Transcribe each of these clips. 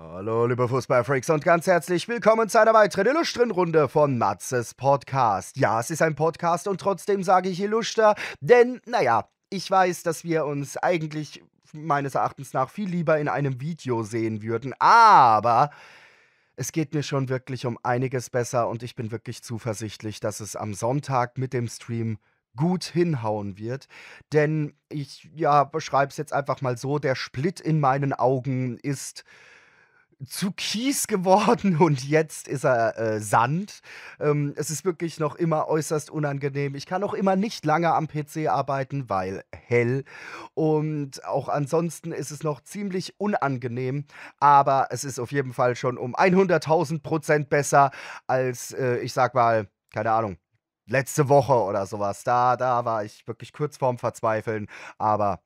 Hallo, liebe Fußballfreaks und ganz herzlich willkommen zu einer weiteren illustren Runde von Matzes Podcast. Ja, es ist ein Podcast und trotzdem sage ich illuster, denn, naja, ich weiß, dass wir uns eigentlich meines Erachtens nach viel lieber in einem Video sehen würden, aber es geht mir schon wirklich um einiges besser und ich bin wirklich zuversichtlich, dass es am Sonntag mit dem Stream gut hinhauen wird. Denn ich, ja, beschreibe es jetzt einfach mal so, der Split in meinen Augen ist zu Kies geworden und jetzt ist er äh, Sand. Ähm, es ist wirklich noch immer äußerst unangenehm. Ich kann auch immer nicht lange am PC arbeiten, weil hell. Und auch ansonsten ist es noch ziemlich unangenehm. Aber es ist auf jeden Fall schon um 100.000 Prozent besser als, äh, ich sag mal, keine Ahnung, letzte Woche oder sowas. Da, da war ich wirklich kurz vorm Verzweifeln. Aber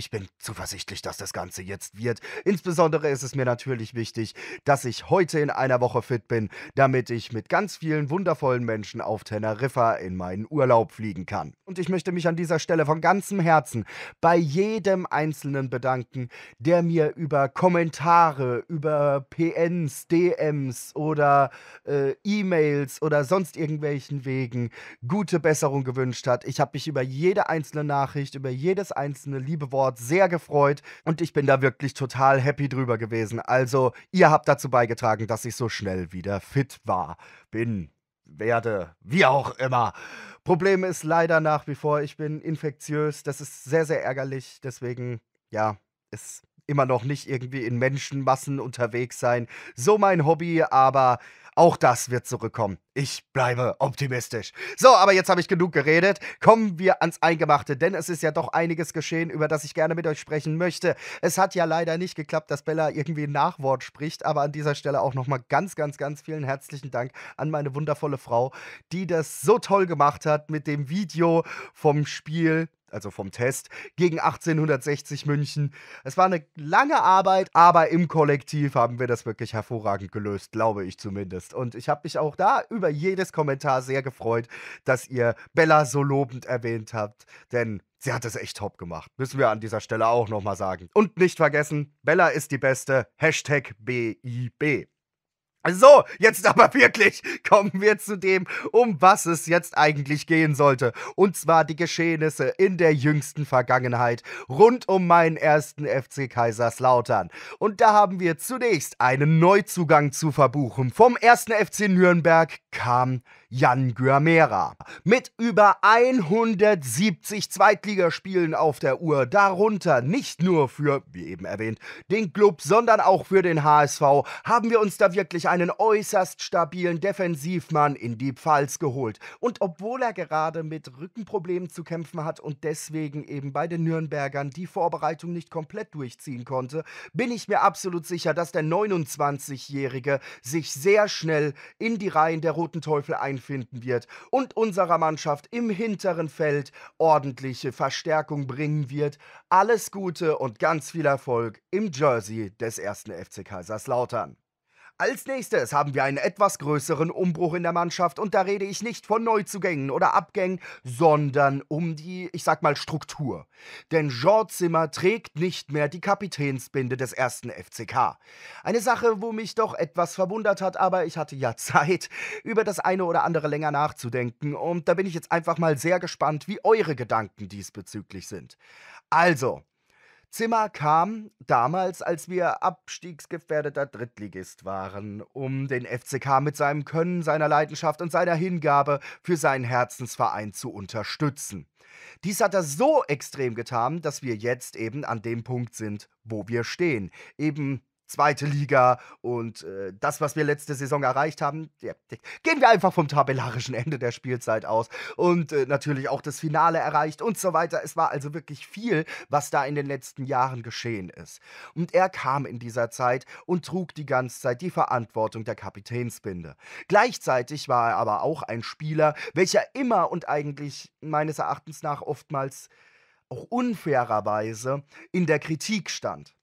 ich bin zuversichtlich, dass das Ganze jetzt wird. Insbesondere ist es mir natürlich wichtig, dass ich heute in einer Woche fit bin, damit ich mit ganz vielen wundervollen Menschen auf Teneriffa in meinen Urlaub fliegen kann. Und ich möchte mich an dieser Stelle von ganzem Herzen bei jedem Einzelnen bedanken, der mir über Kommentare, über PNs, DMs oder äh, E-Mails oder sonst irgendwelchen Wegen gute Besserung gewünscht hat. Ich habe mich über jede einzelne Nachricht, über jedes einzelne liebe Wort Award sehr gefreut und ich bin da wirklich total happy drüber gewesen. Also, ihr habt dazu beigetragen, dass ich so schnell wieder fit war, bin, werde, wie auch immer. Problem ist leider nach wie vor, ich bin infektiös. Das ist sehr, sehr ärgerlich. Deswegen, ja, es immer noch nicht irgendwie in Menschenmassen unterwegs sein. So mein Hobby, aber auch das wird zurückkommen. Ich bleibe optimistisch. So, aber jetzt habe ich genug geredet. Kommen wir ans Eingemachte, denn es ist ja doch einiges geschehen, über das ich gerne mit euch sprechen möchte. Es hat ja leider nicht geklappt, dass Bella irgendwie ein Nachwort spricht, aber an dieser Stelle auch nochmal ganz, ganz, ganz vielen herzlichen Dank an meine wundervolle Frau, die das so toll gemacht hat mit dem Video vom Spiel also vom Test, gegen 1860 München. Es war eine lange Arbeit, aber im Kollektiv haben wir das wirklich hervorragend gelöst, glaube ich zumindest. Und ich habe mich auch da über jedes Kommentar sehr gefreut, dass ihr Bella so lobend erwähnt habt, denn sie hat es echt top gemacht. Müssen wir an dieser Stelle auch nochmal sagen. Und nicht vergessen, Bella ist die Beste. Hashtag BIB. So, jetzt aber wirklich kommen wir zu dem, um was es jetzt eigentlich gehen sollte. Und zwar die Geschehnisse in der jüngsten Vergangenheit rund um meinen ersten FC Kaiserslautern. Und da haben wir zunächst einen Neuzugang zu verbuchen. Vom ersten FC Nürnberg kam Jan Guamera. Mit über 170 Zweitligaspielen auf der Uhr, darunter nicht nur für, wie eben erwähnt, den Club, sondern auch für den HSV, haben wir uns da wirklich einen äußerst stabilen Defensivmann in die Pfalz geholt. Und obwohl er gerade mit Rückenproblemen zu kämpfen hat und deswegen eben bei den Nürnbergern die Vorbereitung nicht komplett durchziehen konnte, bin ich mir absolut sicher, dass der 29-Jährige sich sehr schnell in die Reihen der Roten Teufel einfinden wird und unserer Mannschaft im hinteren Feld ordentliche Verstärkung bringen wird. Alles Gute und ganz viel Erfolg im Jersey des ersten FC Kaiserslautern. Als nächstes haben wir einen etwas größeren Umbruch in der Mannschaft und da rede ich nicht von Neuzugängen oder Abgängen, sondern um die, ich sag mal, Struktur. Denn Jean Zimmer trägt nicht mehr die Kapitänsbinde des ersten FCK. Eine Sache, wo mich doch etwas verwundert hat, aber ich hatte ja Zeit, über das eine oder andere länger nachzudenken und da bin ich jetzt einfach mal sehr gespannt, wie eure Gedanken diesbezüglich sind. Also, Zimmer kam damals, als wir abstiegsgefährdeter Drittligist waren, um den FCK mit seinem Können, seiner Leidenschaft und seiner Hingabe für seinen Herzensverein zu unterstützen. Dies hat er so extrem getan, dass wir jetzt eben an dem Punkt sind, wo wir stehen. Eben zweite Liga und äh, das, was wir letzte Saison erreicht haben, ja, gehen wir einfach vom tabellarischen Ende der Spielzeit aus und äh, natürlich auch das Finale erreicht und so weiter. Es war also wirklich viel, was da in den letzten Jahren geschehen ist. Und er kam in dieser Zeit und trug die ganze Zeit die Verantwortung der Kapitänsbinde. Gleichzeitig war er aber auch ein Spieler, welcher immer und eigentlich meines Erachtens nach oftmals auch unfairerweise in der Kritik stand.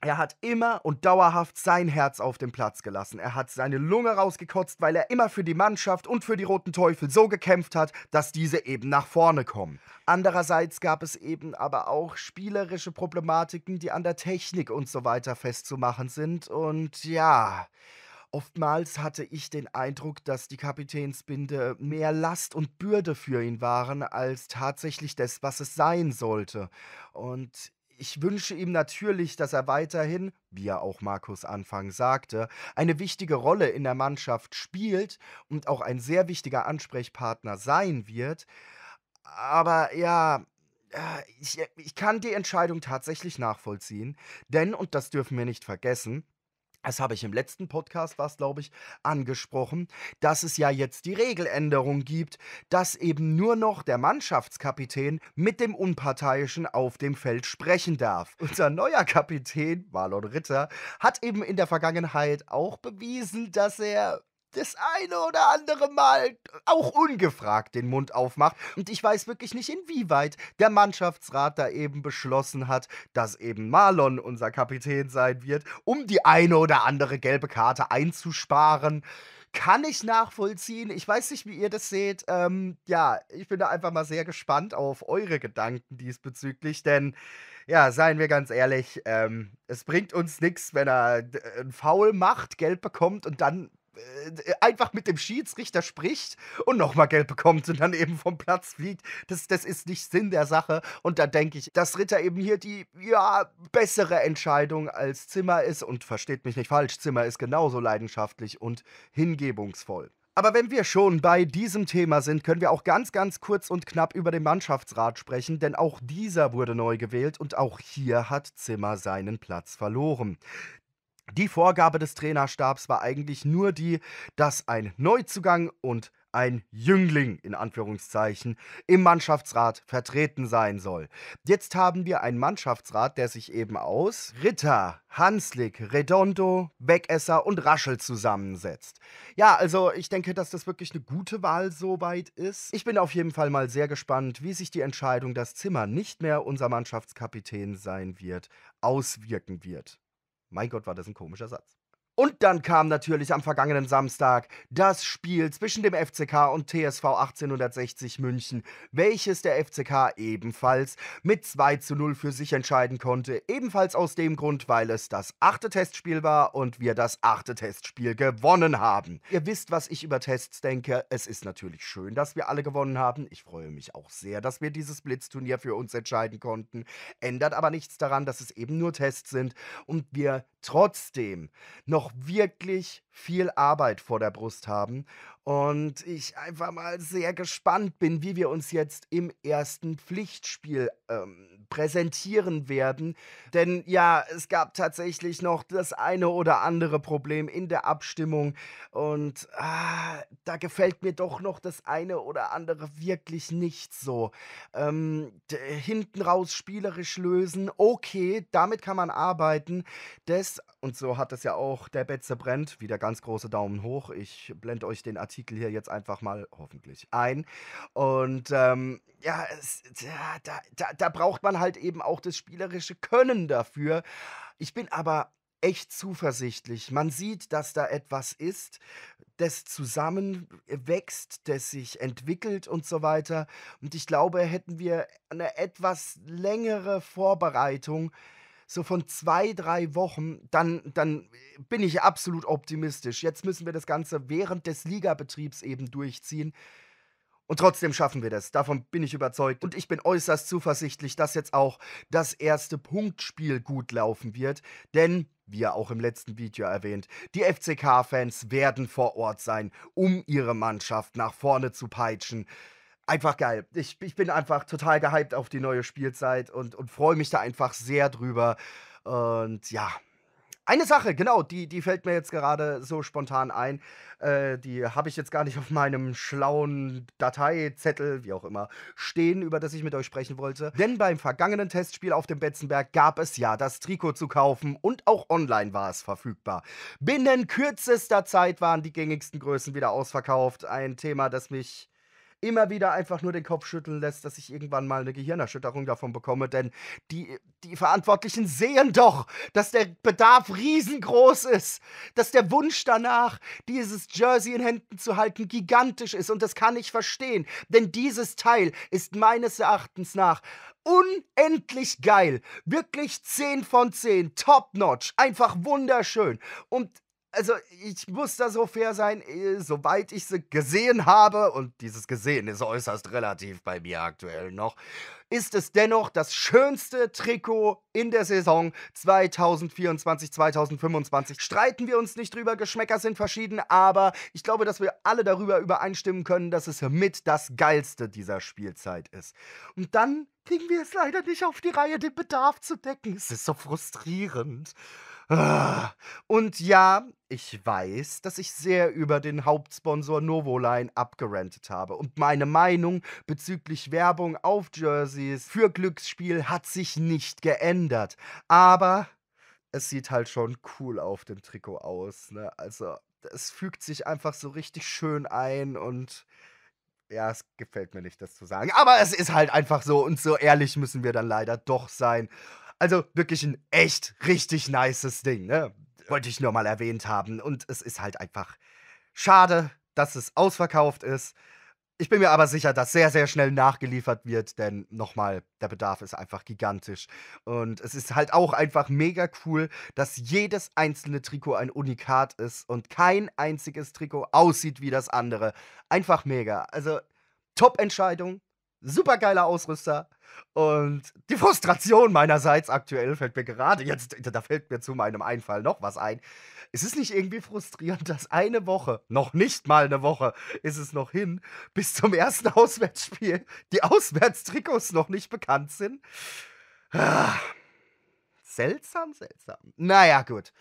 Er hat immer und dauerhaft sein Herz auf dem Platz gelassen. Er hat seine Lunge rausgekotzt, weil er immer für die Mannschaft und für die Roten Teufel so gekämpft hat, dass diese eben nach vorne kommen. Andererseits gab es eben aber auch spielerische Problematiken, die an der Technik und so weiter festzumachen sind. Und ja, Oftmals hatte ich den Eindruck, dass die Kapitänsbinde mehr Last und Bürde für ihn waren als tatsächlich das, was es sein sollte. Und ich wünsche ihm natürlich, dass er weiterhin, wie er auch Markus Anfang sagte, eine wichtige Rolle in der Mannschaft spielt und auch ein sehr wichtiger Ansprechpartner sein wird. Aber ja, äh, ich, ich kann die Entscheidung tatsächlich nachvollziehen, denn, und das dürfen wir nicht vergessen, das habe ich im letzten Podcast, war glaube ich, angesprochen, dass es ja jetzt die Regeländerung gibt, dass eben nur noch der Mannschaftskapitän mit dem Unparteiischen auf dem Feld sprechen darf. Unser neuer Kapitän, Marlon Ritter, hat eben in der Vergangenheit auch bewiesen, dass er das eine oder andere Mal auch ungefragt den Mund aufmacht. Und ich weiß wirklich nicht, inwieweit der Mannschaftsrat da eben beschlossen hat, dass eben Marlon unser Kapitän sein wird, um die eine oder andere gelbe Karte einzusparen. Kann ich nachvollziehen. Ich weiß nicht, wie ihr das seht. Ähm, ja, ich bin da einfach mal sehr gespannt auf eure Gedanken diesbezüglich, denn ja, seien wir ganz ehrlich, ähm, es bringt uns nichts, wenn er äh, einen Foul macht, Geld bekommt und dann äh, einfach mit dem Schiedsrichter spricht und nochmal Geld bekommt und dann eben vom Platz fliegt. Das, das ist nicht Sinn der Sache. Und da denke ich, dass Ritter eben hier die ja, bessere Entscheidung als Zimmer ist. Und versteht mich nicht falsch, Zimmer ist genauso leidenschaftlich und hingebungsvoll. Aber wenn wir schon bei diesem Thema sind, können wir auch ganz, ganz kurz und knapp über den Mannschaftsrat sprechen, denn auch dieser wurde neu gewählt und auch hier hat Zimmer seinen Platz verloren. Die Vorgabe des Trainerstabs war eigentlich nur die, dass ein Neuzugang und ein Jüngling in Anführungszeichen im Mannschaftsrat vertreten sein soll. Jetzt haben wir einen Mannschaftsrat, der sich eben aus Ritter, Hanslik, Redondo, Wegesser und Raschel zusammensetzt. Ja, also ich denke, dass das wirklich eine gute Wahl soweit ist. Ich bin auf jeden Fall mal sehr gespannt, wie sich die Entscheidung, dass Zimmer nicht mehr unser Mannschaftskapitän sein wird, auswirken wird. Mein Gott, war das ein komischer Satz. Und dann kam natürlich am vergangenen Samstag das Spiel zwischen dem FCK und TSV 1860 München, welches der FCK ebenfalls mit 2 zu 0 für sich entscheiden konnte. Ebenfalls aus dem Grund, weil es das achte Testspiel war und wir das achte Testspiel gewonnen haben. Ihr wisst, was ich über Tests denke. Es ist natürlich schön, dass wir alle gewonnen haben. Ich freue mich auch sehr, dass wir dieses Blitzturnier für uns entscheiden konnten. Ändert aber nichts daran, dass es eben nur Tests sind und wir trotzdem noch noch wirklich viel Arbeit vor der Brust haben. Und ich einfach mal sehr gespannt bin, wie wir uns jetzt im ersten Pflichtspiel ähm, präsentieren werden. Denn ja, es gab tatsächlich noch das eine oder andere Problem in der Abstimmung. Und ah, da gefällt mir doch noch das eine oder andere wirklich nicht so. Ähm, hinten raus spielerisch lösen, okay, damit kann man arbeiten. Das und so hat es ja auch der Betze brennt. Wieder ganz große Daumen hoch. Ich blende euch den Artikel hier jetzt einfach mal hoffentlich ein. Und ähm, ja, es, da, da, da braucht man halt eben auch das spielerische Können dafür. Ich bin aber echt zuversichtlich. Man sieht, dass da etwas ist, das zusammenwächst, das sich entwickelt und so weiter. Und ich glaube, hätten wir eine etwas längere Vorbereitung, so von zwei, drei Wochen, dann, dann bin ich absolut optimistisch. Jetzt müssen wir das Ganze während des Ligabetriebs eben durchziehen. Und trotzdem schaffen wir das. Davon bin ich überzeugt. Und ich bin äußerst zuversichtlich, dass jetzt auch das erste Punktspiel gut laufen wird. Denn, wie ja auch im letzten Video erwähnt, die FCK-Fans werden vor Ort sein, um ihre Mannschaft nach vorne zu peitschen einfach geil. Ich, ich bin einfach total gehypt auf die neue Spielzeit und, und freue mich da einfach sehr drüber. Und ja. Eine Sache, genau, die, die fällt mir jetzt gerade so spontan ein. Äh, die habe ich jetzt gar nicht auf meinem schlauen Dateizettel, wie auch immer, stehen, über das ich mit euch sprechen wollte. Denn beim vergangenen Testspiel auf dem Betzenberg gab es ja das Trikot zu kaufen und auch online war es verfügbar. Binnen kürzester Zeit waren die gängigsten Größen wieder ausverkauft. Ein Thema, das mich immer wieder einfach nur den Kopf schütteln lässt, dass ich irgendwann mal eine Gehirnerschütterung davon bekomme, denn die, die Verantwortlichen sehen doch, dass der Bedarf riesengroß ist, dass der Wunsch danach, dieses Jersey in Händen zu halten, gigantisch ist und das kann ich verstehen, denn dieses Teil ist meines Erachtens nach unendlich geil. Wirklich 10 von 10. Top notch. Einfach wunderschön. Und also ich muss da so fair sein, äh, soweit ich sie gesehen habe, und dieses Gesehen ist äußerst relativ bei mir aktuell noch, ist es dennoch das schönste Trikot in der Saison 2024, 2025. Streiten wir uns nicht drüber, Geschmäcker sind verschieden, aber ich glaube, dass wir alle darüber übereinstimmen können, dass es mit das geilste dieser Spielzeit ist. Und dann kriegen wir es leider nicht auf die Reihe, den Bedarf zu decken. Es ist so frustrierend. Ah, und ja, ich weiß, dass ich sehr über den Hauptsponsor Novoline abgerentet habe und meine Meinung bezüglich Werbung auf Jerseys für Glücksspiel hat sich nicht geändert. Aber es sieht halt schon cool auf dem Trikot aus. Ne? Also es fügt sich einfach so richtig schön ein und ja, es gefällt mir nicht, das zu sagen. Aber es ist halt einfach so und so ehrlich müssen wir dann leider doch sein. Also wirklich ein echt richtig nices Ding, ne? Wollte ich nur mal erwähnt haben. Und es ist halt einfach schade, dass es ausverkauft ist. Ich bin mir aber sicher, dass sehr, sehr schnell nachgeliefert wird, denn nochmal, der Bedarf ist einfach gigantisch. Und es ist halt auch einfach mega cool, dass jedes einzelne Trikot ein Unikat ist und kein einziges Trikot aussieht wie das andere. Einfach mega. Also, Top-Entscheidung, supergeiler Ausrüster. Und die Frustration meinerseits aktuell fällt mir gerade jetzt, da fällt mir zu meinem Einfall noch was ein. Es ist nicht irgendwie frustrierend, dass eine Woche, noch nicht mal eine Woche, ist es noch hin, bis zum ersten Auswärtsspiel die Auswärtstrikots noch nicht bekannt sind. Ah. Seltsam, seltsam. Naja, gut.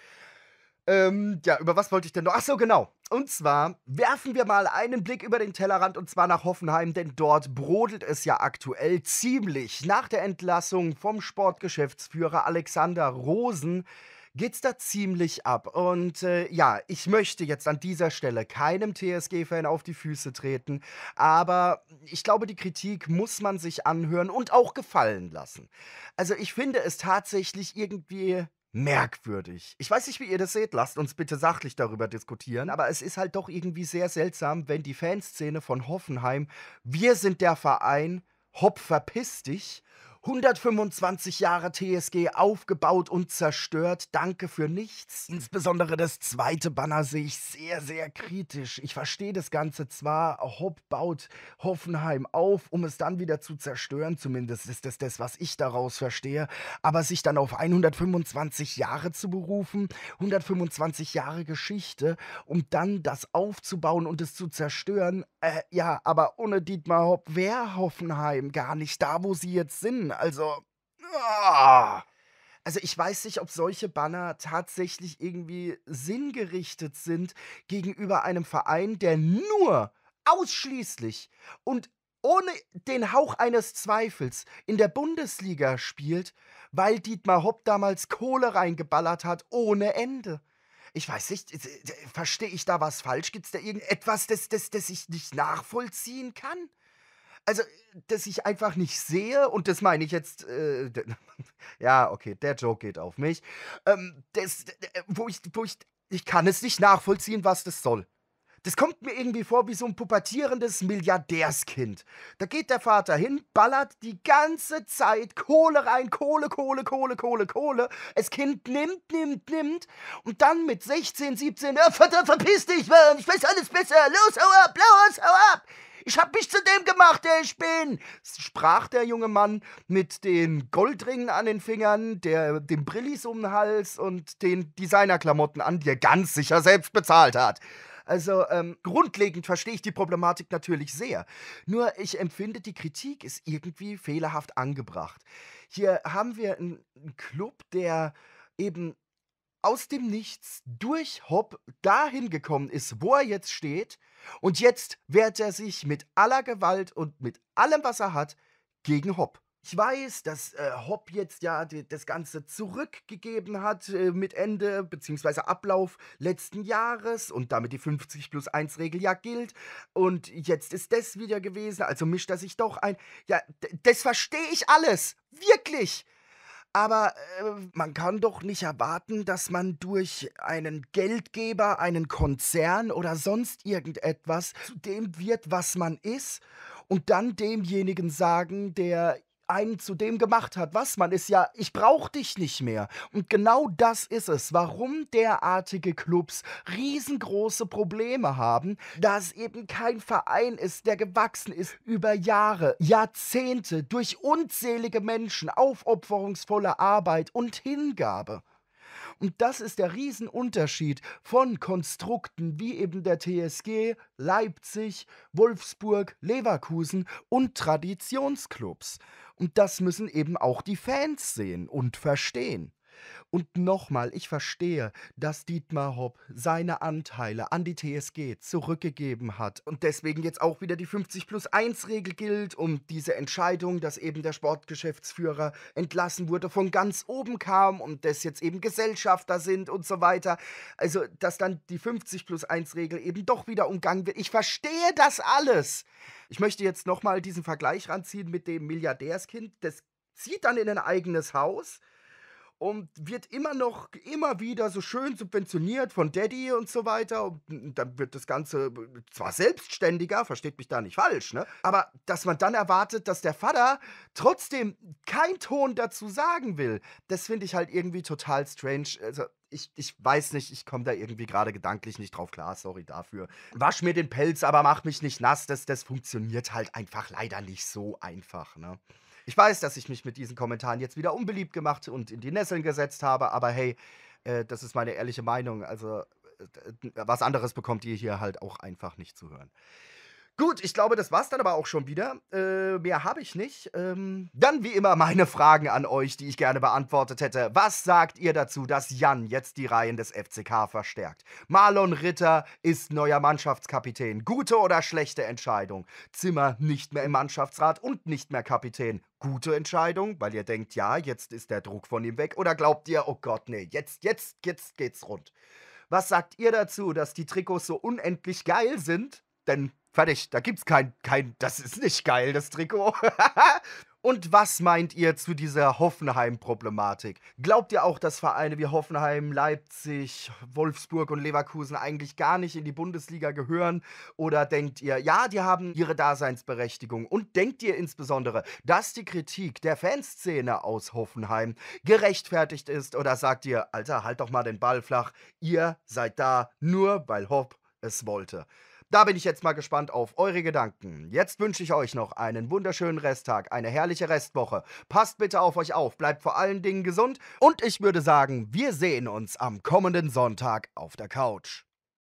Ähm, ja, über was wollte ich denn noch? Ach so, genau. Und zwar werfen wir mal einen Blick über den Tellerrand und zwar nach Hoffenheim, denn dort brodelt es ja aktuell ziemlich. Nach der Entlassung vom Sportgeschäftsführer Alexander Rosen geht's da ziemlich ab. Und äh, ja, ich möchte jetzt an dieser Stelle keinem TSG-Fan auf die Füße treten, aber ich glaube, die Kritik muss man sich anhören und auch gefallen lassen. Also ich finde es tatsächlich irgendwie merkwürdig. Ich weiß nicht, wie ihr das seht, lasst uns bitte sachlich darüber diskutieren, aber es ist halt doch irgendwie sehr seltsam, wenn die Fanszene von Hoffenheim, wir sind der Verein, hopp verpiss dich, 125 Jahre TSG aufgebaut und zerstört. Danke für nichts. Insbesondere das zweite Banner sehe ich sehr, sehr kritisch. Ich verstehe das Ganze zwar, Hopp baut Hoffenheim auf, um es dann wieder zu zerstören. Zumindest ist das das, was ich daraus verstehe. Aber sich dann auf 125 Jahre zu berufen, 125 Jahre Geschichte, um dann das aufzubauen und es zu zerstören, äh, ja, aber ohne Dietmar Hopp wäre Hoffenheim gar nicht da, wo sie jetzt sind. Also, ah. also ich weiß nicht, ob solche Banner tatsächlich irgendwie sinngerichtet sind gegenüber einem Verein, der nur ausschließlich und ohne den Hauch eines Zweifels in der Bundesliga spielt, weil Dietmar Hopp damals Kohle reingeballert hat ohne Ende. Ich weiß nicht, äh, äh, verstehe ich da was falsch? Gibt es da irgendetwas, das, das, das ich nicht nachvollziehen kann? also, dass ich einfach nicht sehe, und das meine ich jetzt, äh, ja, okay, der Joke geht auf mich, ähm, das, wo ich, wo ich, ich kann es nicht nachvollziehen, was das soll. Das kommt mir irgendwie vor wie so ein pubertierendes Milliardärskind. Da geht der Vater hin, ballert die ganze Zeit Kohle rein, Kohle, Kohle, Kohle, Kohle, Kohle. Das Kind nimmt, nimmt, nimmt. Und dann mit 16, 17, verdammt, verpiss dich, Mann, ich weiß alles besser, los, hau ab, los, hau ab. Ich hab mich zu dem gemacht, der ich bin, sprach der junge Mann mit den Goldringen an den Fingern, der, den Brillis um den Hals und den Designerklamotten an, die er ganz sicher selbst bezahlt hat. Also ähm, grundlegend verstehe ich die Problematik natürlich sehr. Nur ich empfinde, die Kritik ist irgendwie fehlerhaft angebracht. Hier haben wir einen Club, der eben aus dem Nichts durch Hop dahin gekommen ist, wo er jetzt steht und jetzt wehrt er sich mit aller Gewalt und mit allem, was er hat, gegen Hopp. Ich weiß, dass äh, Hopp jetzt ja die, das Ganze zurückgegeben hat äh, mit Ende bzw. Ablauf letzten Jahres und damit die 50 plus 1 Regel ja gilt. Und jetzt ist das wieder gewesen, also mischt er sich doch ein. Ja, das verstehe ich alles. Wirklich. Aber äh, man kann doch nicht erwarten, dass man durch einen Geldgeber, einen Konzern oder sonst irgendetwas zu dem wird, was man ist, und dann demjenigen sagen, der einen zu dem gemacht hat, was man ist ja, ich brauche dich nicht mehr. Und genau das ist es, warum derartige Clubs riesengroße Probleme haben, da es eben kein Verein ist, der gewachsen ist über Jahre, Jahrzehnte durch unzählige Menschen, aufopferungsvolle Arbeit und Hingabe. Und das ist der Riesenunterschied von Konstrukten wie eben der TSG, Leipzig, Wolfsburg, Leverkusen und Traditionsclubs. Und das müssen eben auch die Fans sehen und verstehen. Und nochmal, ich verstehe, dass Dietmar Hopp seine Anteile an die TSG zurückgegeben hat und deswegen jetzt auch wieder die 50 plus 1 Regel gilt, um diese Entscheidung, dass eben der Sportgeschäftsführer entlassen wurde, von ganz oben kam und das jetzt eben Gesellschafter sind und so weiter. Also, dass dann die 50 plus 1 Regel eben doch wieder umgangen wird. Ich verstehe das alles. Ich möchte jetzt nochmal diesen Vergleich ranziehen mit dem Milliardärskind. Das zieht dann in ein eigenes Haus und wird immer noch, immer wieder so schön subventioniert von Daddy und so weiter. Und dann wird das Ganze zwar selbstständiger, versteht mich da nicht falsch, ne? Aber dass man dann erwartet, dass der Vater trotzdem keinen Ton dazu sagen will, das finde ich halt irgendwie total strange. Also, ich, ich weiß nicht, ich komme da irgendwie gerade gedanklich nicht drauf klar, sorry dafür. Wasch mir den Pelz, aber mach mich nicht nass, das, das funktioniert halt einfach leider nicht so einfach, ne? Ich weiß, dass ich mich mit diesen Kommentaren jetzt wieder unbeliebt gemacht und in die Nesseln gesetzt habe, aber hey, äh, das ist meine ehrliche Meinung. Also äh, was anderes bekommt ihr hier halt auch einfach nicht zu hören. Gut, ich glaube, das war's dann aber auch schon wieder. Äh, mehr habe ich nicht. Ähm, dann wie immer meine Fragen an euch, die ich gerne beantwortet hätte. Was sagt ihr dazu, dass Jan jetzt die Reihen des FCK verstärkt? Marlon Ritter ist neuer Mannschaftskapitän. Gute oder schlechte Entscheidung? Zimmer nicht mehr im Mannschaftsrat und nicht mehr Kapitän. Gute Entscheidung, weil ihr denkt, ja, jetzt ist der Druck von ihm weg. Oder glaubt ihr, oh Gott, nee, jetzt, jetzt, jetzt geht's rund. Was sagt ihr dazu, dass die Trikots so unendlich geil sind? Denn Fertig, da gibt's kein, kein, das ist nicht geil, das Trikot. Und was meint ihr zu dieser Hoffenheim-Problematik? Glaubt ihr auch, dass Vereine wie Hoffenheim, Leipzig, Wolfsburg und Leverkusen eigentlich gar nicht in die Bundesliga gehören? Oder denkt ihr, ja, die haben ihre Daseinsberechtigung? Und denkt ihr insbesondere, dass die Kritik der Fanszene aus Hoffenheim gerechtfertigt ist? Oder sagt ihr, Alter, halt doch mal den Ball flach, ihr seid da nur, weil Hopp es wollte? Da bin ich jetzt mal gespannt auf eure Gedanken. Jetzt wünsche ich euch noch einen wunderschönen Resttag, eine herrliche Restwoche. Passt bitte auf euch auf, bleibt vor allen Dingen gesund und ich würde sagen, wir sehen uns am kommenden Sonntag auf der Couch.